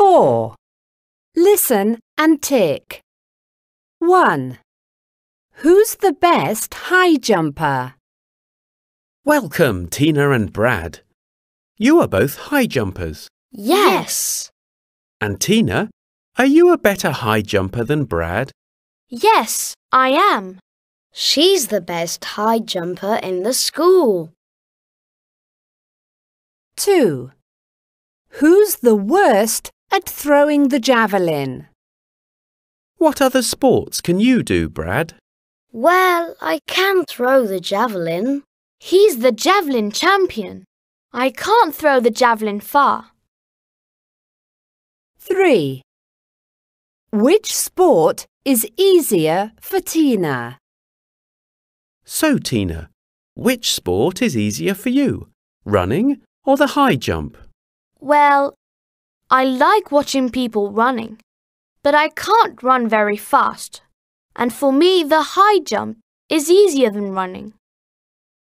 4. Listen and tick. 1. Who's the best high jumper? Welcome, Tina and Brad. You are both high jumpers. Yes. And Tina, are you a better high jumper than Brad? Yes, I am. She's the best high jumper in the school. 2. Who's the worst at throwing the javelin. What other sports can you do, Brad? Well, I can throw the javelin. He's the javelin champion. I can't throw the javelin far. 3. Which sport is easier for Tina? So, Tina, which sport is easier for you, running or the high jump? Well, I like watching people running, but I can't run very fast. And for me, the high jump is easier than running.